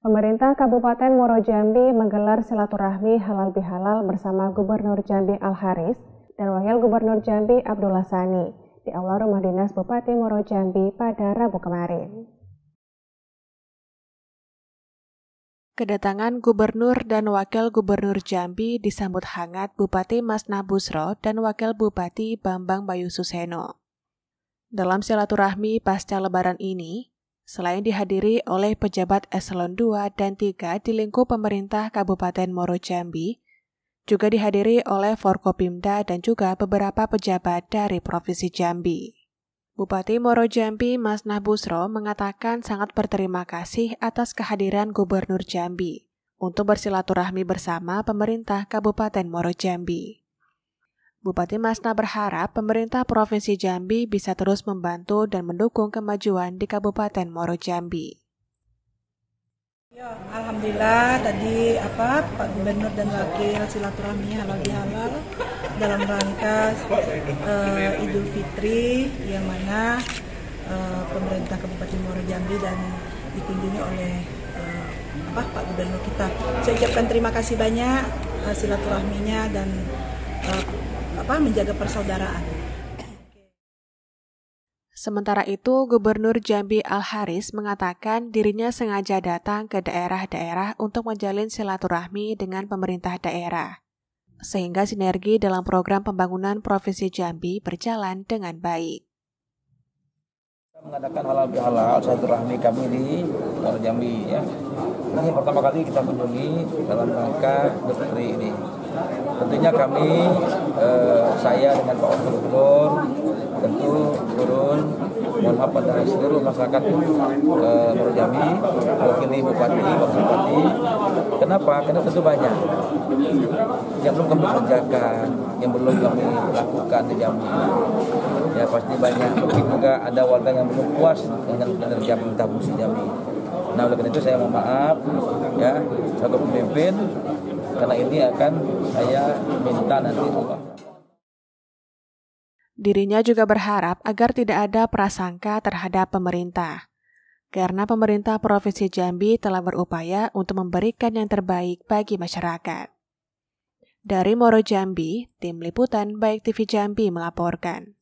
Pemerintah Kabupaten Moro Jambi menggelar silaturahmi halal bihalal bersama Gubernur Jambi Al Haris dan Wakil Gubernur Jambi Abdullah Sani di aula rumah dinas Bupati Moro Jambi pada Rabu kemarin. Kedatangan Gubernur dan Wakil Gubernur Jambi disambut hangat Bupati Masna Busro dan Wakil Bupati Bambang Bayu Suseno. Dalam silaturahmi pasca lebaran ini, selain dihadiri oleh pejabat eselon 2 dan 3 di lingkup pemerintah Kabupaten Moro Jambi, juga dihadiri oleh Forkopimda dan juga beberapa pejabat dari Provinsi Jambi. Bupati Moro Jambi Mas Nahbusro mengatakan sangat berterima kasih atas kehadiran Gubernur Jambi untuk bersilaturahmi bersama pemerintah Kabupaten Moro Jambi. Bupati Masna berharap pemerintah Provinsi Jambi bisa terus membantu dan mendukung kemajuan di Kabupaten Moro Jambi. Ya, alhamdulillah tadi apa Pak Gubernur dan Wakil silaturahmi halal bihalal dalam rangka uh, Idul Fitri yang mana uh, pemerintah Kabupaten Moro Jambi dan dikunjungi oleh uh, apa Pak Gubernur kita. Saya ucapkan terima kasih banyak uh, silaturahminya dan Eh, apa menjaga persaudaraan. Sementara itu, Gubernur Jambi Al-Haris mengatakan dirinya sengaja datang ke daerah-daerah untuk menjalin silaturahmi dengan pemerintah daerah, sehingga sinergi dalam program pembangunan Provinsi Jambi berjalan dengan baik. Mengadakan halal bihalal silaturahmi kami di eh, Jambi ya. Ini pertama kali kita kunjungi dalam rangka Bukri ini. Tentunya kami, eh, saya dengan Pak Wakil Gubernur, tentu turun mohon maaf pada seluruh masyarakat eh, Baru Bupati, Wakil Bupati. Kenapa? Karena tentu banyak yang belum kami kerjakan, yang belum kami lakukan di Jambi. Ya pasti banyak. Mungkin juga ada warga yang belum puas dengan kinerja pemerintah si Jambi. Nah oleh karena itu saya mohon maaf ya, sebagai pemimpin karena ini akan saya minta nanti Allah. Dirinya juga berharap agar tidak ada prasangka terhadap pemerintah. Karena pemerintah Provinsi Jambi telah berupaya untuk memberikan yang terbaik bagi masyarakat. Dari Moro Jambi, tim liputan Baik TV Jambi melaporkan.